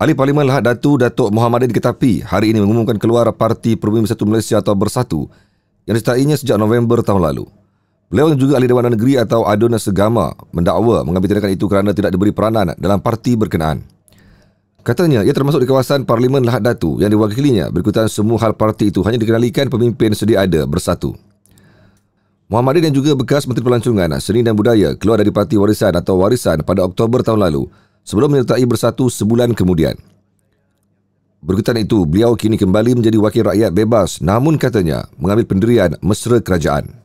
Ahli Parlimen Lahad Datu Datuk Muhammadin Ketapi hari ini mengumumkan keluar Parti Perubahan Bersatu Malaysia atau Bersatu yang disertainya sejak November tahun lalu. Beliau yang juga Ahli Dewan Negeri atau Adun Segama mendakwa mengambil tindakan itu kerana tidak diberi peranan dalam parti berkenaan. Katanya ia termasuk di kawasan Parlimen Lahad Datu yang diwakilinya berikutan semua hal parti itu hanya dikenalikan pemimpin sedia ada bersatu. Muhammadin yang juga bekas Menteri Pelancongan, Seni dan Budaya keluar dari Parti Warisan atau Warisan pada Oktober tahun lalu sebelum menyertai bersatu sebulan kemudian. Berkaitan itu, beliau kini kembali menjadi wakil rakyat bebas namun katanya mengambil pendirian mesra kerajaan.